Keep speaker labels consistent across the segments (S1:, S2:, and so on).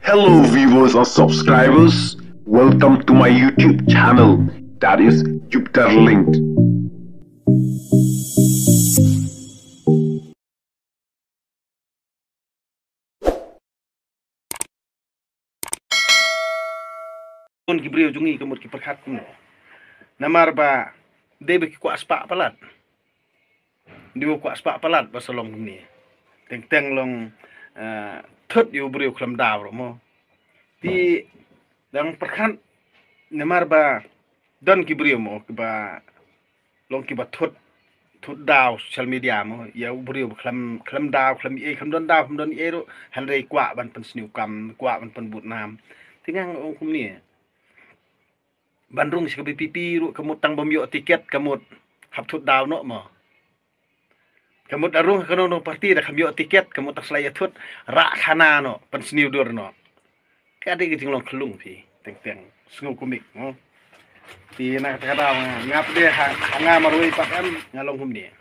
S1: Hello viewers and subscribers, welcome to my YouTube channel that is Jupiter Linked. Gibril jungi kemur ki perkhatmu. Namar ba debe ki ku aspa palat. Diwo ku aspa palat basolong ni. Teng teng long eh, ทดอยู่บริวคลำดาวหรอมอที่ดังประคันเนมาร์บาดันกิบริวมอกบาลงกิบาทดทดดาวโซเชียลมีเดียมอยาบริวคลำคลำดาวคลำเอคลำดนดาวคลำดนเอรฮันเรกว่าบันเป็นสนิวกรรมกว่าบันเป็นบุตรนามที่งั้นองคุมนี่บันรุ่งสกบิปีปีรุขมุดตังบมโยติเกตขมุดขับทดดาวเนาะมอ kamu darung kano no parti da kamyo tiket kamu tak selaya tut ra khana no pensniu dur no kadi giting long kelung pi teng teng sungu kumik no ti na kata kata ngap de hanga marui pakam ngalong hum dia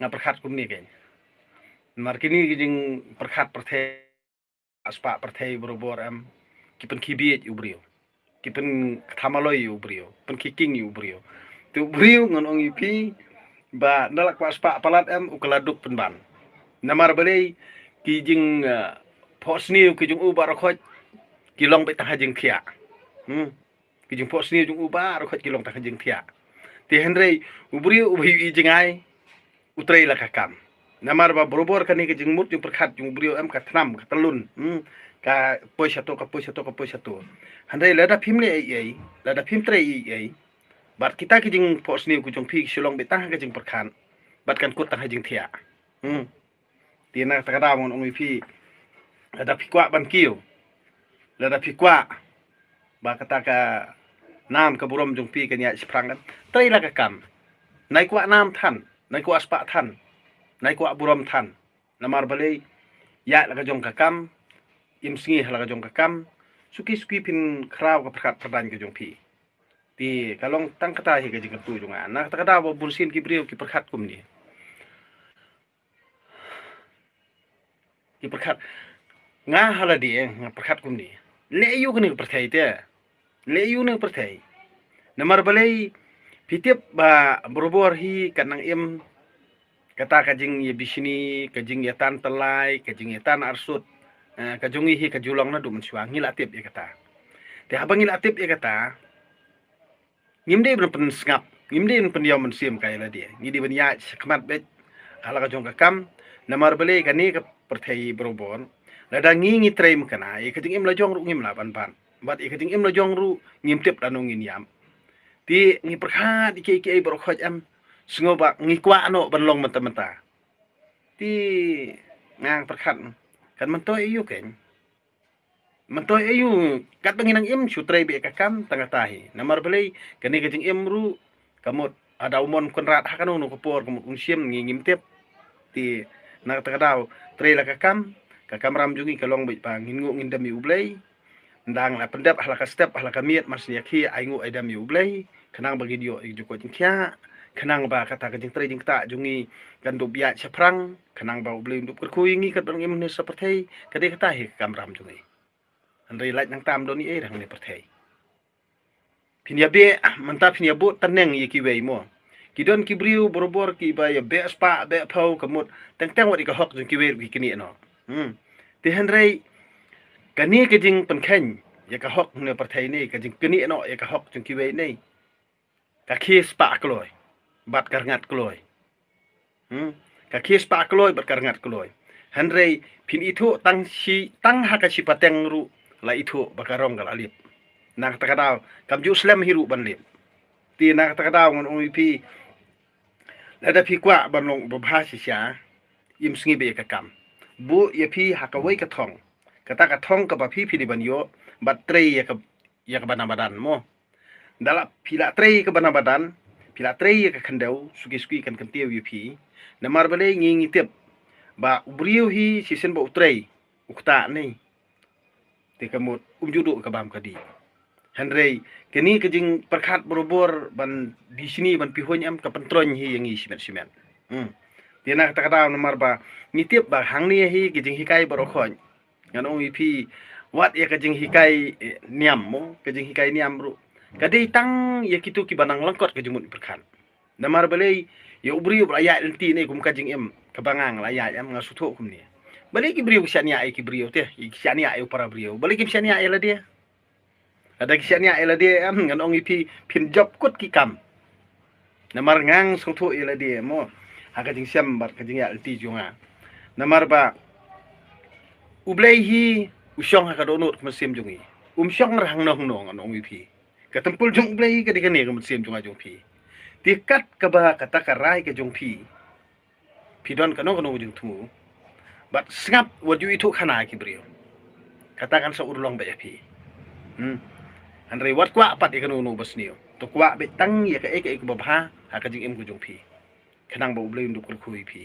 S1: ngap perkhat kum ni ken mar kini giting perkhat perthe aspa perthe borobor am kipen kibiet ubrio kipen thamaloi ubrio pen ubrio tu ubrio ngon ong ipi ba nalak pas pa palat em ukaladuk penban namar balei kijing jing posni ki jing ubar uh, khoj ki long tah jing kia hmm kijing jing posni jing ubar khoj ki long tah jing kia ti henrei ubri ubi jing ai utrei lakakam namar ba borobor kani kijing jing mut jing perkhat jing ubri em katnam katalun hmm ka poisa to ka poisa to ka poisa to henrei lada phimle ai ai lada phim ai ai bat kita ke jing pos ni kujong pi phi shulong be tang ke jing bat kan kut tang jing thia hmm ti na ta kada mon ong phi ada phi kwa ban kiu la da phi kwa ba kata ka nam ka burom jong pi kan ya sprang kan tai la ka kam nai kwa nam than nai kwa spa than nai kwa burom than namar balei ya la ka jong ka kam im singi la ka jong ka kam suki suki pin kraw ka prakat phadan ka jong pi ti kalong tang kata hi gaji ketu jung na kata kata bo bursin ki brio ki perkat kum ni ki perkat nga hala di eh, nga perkat kum ni le yu kini pertai te le yu ni pertai namar balai fitip ba berobor hi kanang im kata kajing ya bisini kajing ya tan telai kajing ya tan arsut eh, kajungi hi kajulong na dumun siwangi latip ya kata Tiap abang ilatip ya kata, ngim dia berpen sengap ngim dia berpen dia mensiem kaya lah dia ngidi benya kemat bet ala kajong kakam namar beli kani ke pertai la da ngi ngi trem kena ikating im jong ru ngim lapan pan bat ikating im jong ru ngim tip lanung ngin yam ti ngi perkhat ike ike berokhat am ba ngi kwa ban berlong menta menta ti ngang perkhat kan mentoi yuk kan e ayu kat penginang im sutrai bi kakam tangga tahi. Namar belai kani kajing im ru kamot ada umon konrat hakanu nu kopor kamot ngi ngingim tep ti nak tagadaw trai la kakam kakam ram jungi kalong bi pang ngu ngindam i ublai ndang la pendap halaka step halaka miet mas yakhi aingu aidam i ublai kenang bagi dio juko kia kenang ba kata kajing trai jing ta jungi gandu biat seprang kenang ba ublai ndup kerkuingi kat penginang ne seperti kadai kata hi kakam ram jungi relaj nang tam doni e rang ne perthei phinia be manta phinia bu taneng ye ki wei mo ki don ki briu borobor ki ba ya be spa be phau kamut tang tang wat ki hok jun ki wei ki ni no hm ti hen rei ka ni ke jing pan khen ya ka hok ne perthei ni ka jing kini no ya ka hok jun ki wei nei ka khi spa kloi bat kar ngat kloi hm ka khi spa kloi bat kar ngat kloi hen rei phin i thu tang chi tang ha ka chi pateng ru la ithu bakarong gal alip nak takadaw kam ju islam hiru ban lip ti nak takadaw ngon umi pi la da pi kwa ban long bo bha si sha im sngi be ka kam bu ye pi hakawai ka thong kata ka thong ka ba pi pi di ban yo ba trei ya ka ya ka badan mo dala pila trei ke bana badan pila trei ka khandau suki suki kan kan tiew yu pi namar bale ngi ngi tip, ba ubriu hi sisen ba utrei ukta nei te ka một um judo ka bam ka di kini ka jing perkhat borobor ban di sini ban pihon am ka hi yang simen simen hmm dia nak tak nomor ba ni bahang ba hang ni hi ka jing hikai berokon, ngan ong um ipi wat ya ka jing hikai niam mo ka hikai niam ru kadai tang ya kitu ki banang lengkot kejumut jumut perkhat nomor balai ya ubri ubra ya nanti ni kum ka em kebangang la ya am ngasutuk kum ni Balik ki brio kishania ai ki brio te, kishania ai para brio. Balik ki kishania ai lah dia. Ada kishania ai lah dia am ngan ong ipi pin job kut ki kam. Namar ngang song thu ai dia mo. Haka jing siam bar ka jing ya alti junga. Namar ba ublei hi usyong haka donut mesim jungi. Um syong rahang nong nong ngan ong ipi. Katempul jung ublei ka dikani ka mesim junga jung pi. Tikat ka ba kata ka rai ka jung pi. Pidon ka nong ka nong jung tumu. but sengap waju itu khana ki brio katakan sa urlong ba yapi hmm an re wat kwa pat ikanu no basniyo to kwa be tang ya ka ek ek babha ha ka jing em ku jong phi khanang ba ublay nduk kul khui phi